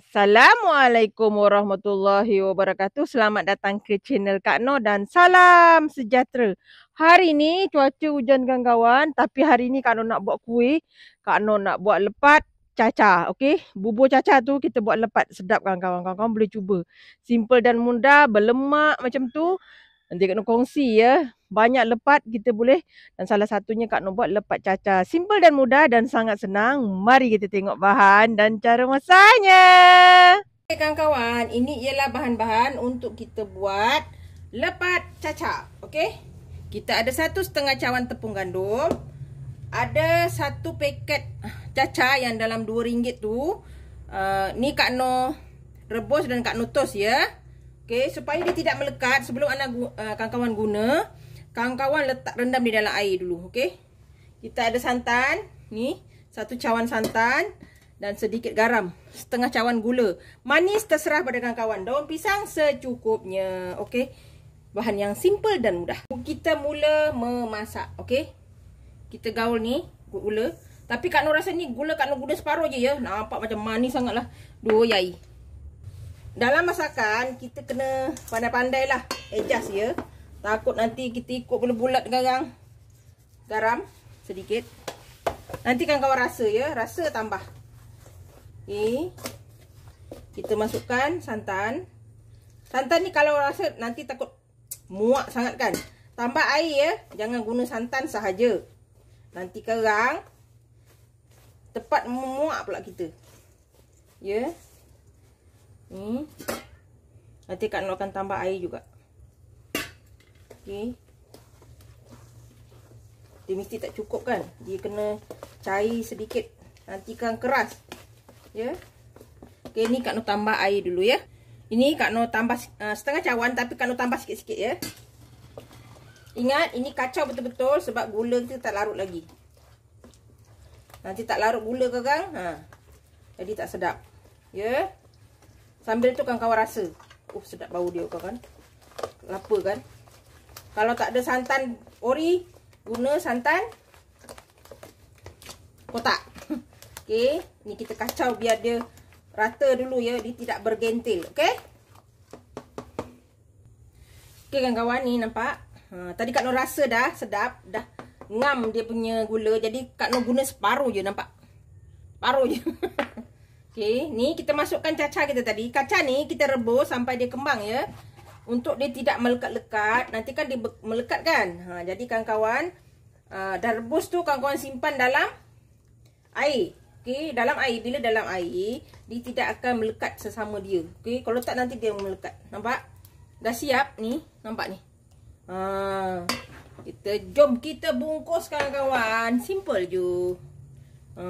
Assalamualaikum warahmatullahi wabarakatuh. Selamat datang ke channel Kak No dan salam sejahtera. Hari ni cuaca hujan kan kawan, tapi hari ni Kak No nak buat kuih. Kak No nak buat lepat caca, okey? Bubur caca tu kita buat lepat sedap kan kawan. Kawan-kawan boleh cuba. Simple dan mudah, berlemak macam tu. Nanti Kak No kongsi ya banyak lepat kita boleh dan salah satunya Kak Nor buat lepat caca. Simple dan mudah dan sangat senang. Mari kita tengok bahan dan cara masaknya. Okey kawan-kawan, ini ialah bahan-bahan untuk kita buat lepat caca. Okey. Kita ada satu setengah cawan tepung gandum. Ada satu paket ah, caca yang dalam dua ringgit tu. Uh, ni Kak Noh rebus dan Kak No tos ya. Okey, supaya dia tidak melekat sebelum anak uh, kawan-kawan guna. Kawan-kawan letak rendam di dalam air dulu okay? Kita ada santan Ni satu cawan santan Dan sedikit garam Setengah cawan gula Manis terserah pada kawan-kawan Daun pisang secukupnya okay? Bahan yang simple dan mudah Kita mula memasak okay? Kita gaul ni gula Tapi Kak Nur rasa ni gula Kak Nur guna separuh je ya Nampak macam manis sangat lah Dua yai dalam masakan, kita kena pandai pandai lah, adjust ya. Takut nanti kita ikut benda bulat garam. Garam sedikit. Nanti kan kau rasa ya, rasa tambah. Okey. Kita masukkan santan. Santan ni kalau rasa nanti takut muak sangat kan. Tambah air ya, jangan guna santan sahaja. Nanti kerang tepat muak pula kita. Ya. Yeah. Hmm. Ni. Nanti kan nak tambah air juga. Okay. Dia mesti tak cukup kan. Dia kena cair sedikit. Nanti kan keras. Ya. Yeah. Okay ni Kak Noh tambah air dulu ya. Ini Kak Noh tambah uh, setengah cawan tapi Kak Noh tambah sikit-sikit ya. Ingat ini kacau betul-betul sebab gula tu tak larut lagi. Nanti tak larut gula ke kan. Ha. Jadi tak sedap. Ya. Yeah. Sambil tu kan kawan rasa. Uh sedap bau dia kan. Lapa Kan. Kalau tak ada santan ori, guna santan kotak. Okey, ni kita kacau biar dia rata dulu ya, dia tidak bergentil, okey? Okey kawan-kawan ni nampak? Ha, tadi Kak Nur rasa dah sedap, dah ngam dia punya gula. Jadi Kak Nur guna separuh je nampak. Separuh je. Okey, ni kita masukkan cacah kita tadi. Kacang ni kita rebus sampai dia kembang ya. Untuk dia tidak melekat-lekat Nanti kan dia melekat kan ha, Jadi kawan-kawan uh, Dah rebus tu kawan-kawan simpan dalam Air okay, Dalam air Bila dalam air Dia tidak akan melekat sesama dia okay, Kalau tak nanti dia melekat Nampak? Dah siap ni Nampak ni ha, kita, Jom kita bungkus kawan-kawan Simple je ha,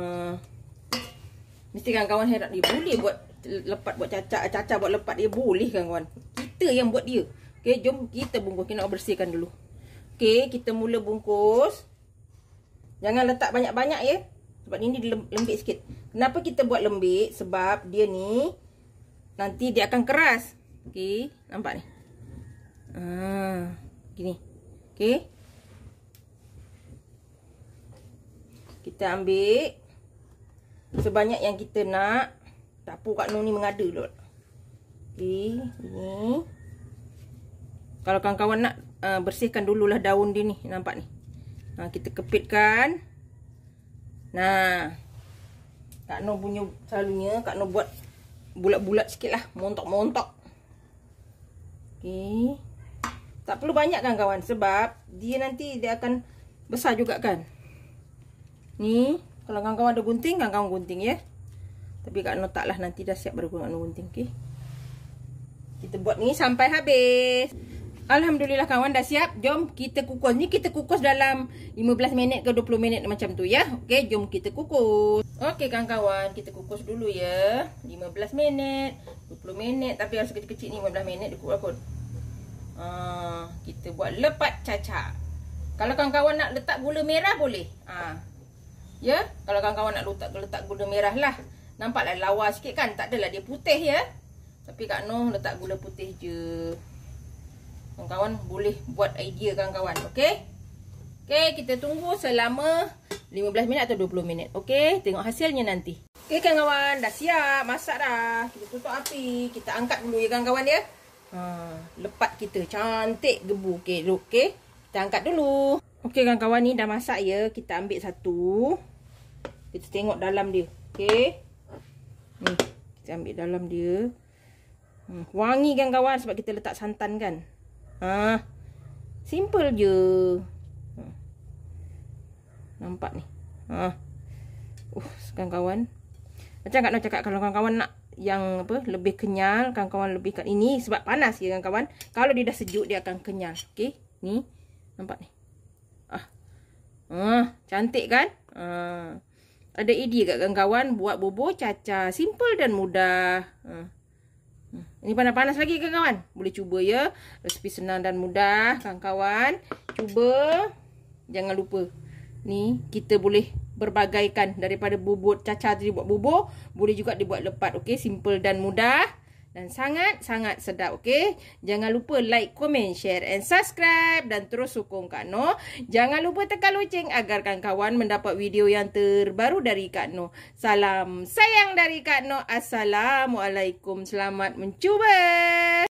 Mesti kawan-kawan herat dia Boleh buat lepat buat caca Caca buat lepat dia Boleh kawan-kawan kita yang buat dia. Okay, jom kita bungkus. Kita nak bersihkan dulu. Okay, kita mula bungkus. Jangan letak banyak-banyak ya. Sebab ini dia lembik sikit. Kenapa kita buat lembik? Sebab dia ni nanti dia akan keras. Okay, nampak ni. Ah, gini. Okay, Kita ambil sebanyak yang kita nak. Tak apa Kak Nur ni mengada dulu putih ni. Kalau kawan-kawan nak uh, bersihkan dululah daun dia ni. Nampak ni. Ha, kita kepitkan. Nah. Kak Noh punya selalunya. Kak Noh buat bulat-bulat sikit lah. Montok-montok. Okay. Tak perlu banyak kan kawan. Sebab dia nanti dia akan besar juga kan. Ni. Kalau kawan-kawan ada gunting. Kawan-kawan gunting ya. Tapi Kak Noh taklah nanti dah siap bergunakan gunting. Okay. Kita buat ni sampai habis. Alhamdulillah kawan dah siap. Jom kita kukus. Ni kita kukus dalam 15 minit ke 20 minit macam tu ya. Okey, jom kita kukus. Okey kawan-kawan, kita kukus dulu ya. 15 minit, 20 minit tapi harus sekecil kecil ni 15 minit dekat aku. Uh, kita buat lepat caca. Kalau kawan-kawan nak letak gula merah boleh. Uh, ya, yeah? kalau kawan-kawan nak letak letak gula merah lah. Nampaklah lawa sikit kan? Tak adalah dia putih ya. Tapi Kak Noh letak gula putih je Kawan-kawan boleh buat idea kawan-kawan Okay Okay kita tunggu selama 15 minit atau 20 minit Okay tengok hasilnya nanti Okay kawan-kawan dah siap Masak dah Kita tutup api Kita angkat dulu ya kawan-kawan ya ha, Lepat kita Cantik gebu Okay, okay. Kita angkat dulu Okay kawan-kawan ni dah masak ya Kita ambil satu Kita tengok dalam dia Okay Ni Kita ambil dalam dia Wangi kan kawan sebab kita letak santan kan. Ah. Simple je. Ha. Nampak ni. Ah. Uh, kawan-kawan. Macam Kak Noh cakap kalau kawan-kawan nak yang apa lebih kenyal, kawan-kawan lebih kat ini sebab panas ya kawan-kawan. Kalau dia dah sejuk dia akan kenyal. Okey. Ni nampak ni. Ah. Ah, cantik kan? Ah. Ada idea kat kawan-kawan buat bubur caca. Simple dan mudah. Ah. Hmm. Ini panas-panas lagi ke kawan? Boleh cuba ya. Resipi senang dan mudah kawan-kawan. Cuba. Jangan lupa. Ni kita boleh berbagaikan daripada bubur cacah tadi buat bubur. Boleh juga dibuat lepat. Okey simple dan mudah dan sangat-sangat sedap okay? Jangan lupa like, komen, share and subscribe dan terus sokong Kak No. Jangan lupa tekan loceng agar kawan-kawan mendapat video yang terbaru dari Kak No. Salam sayang dari Kak No. Assalamualaikum. Selamat mencuba.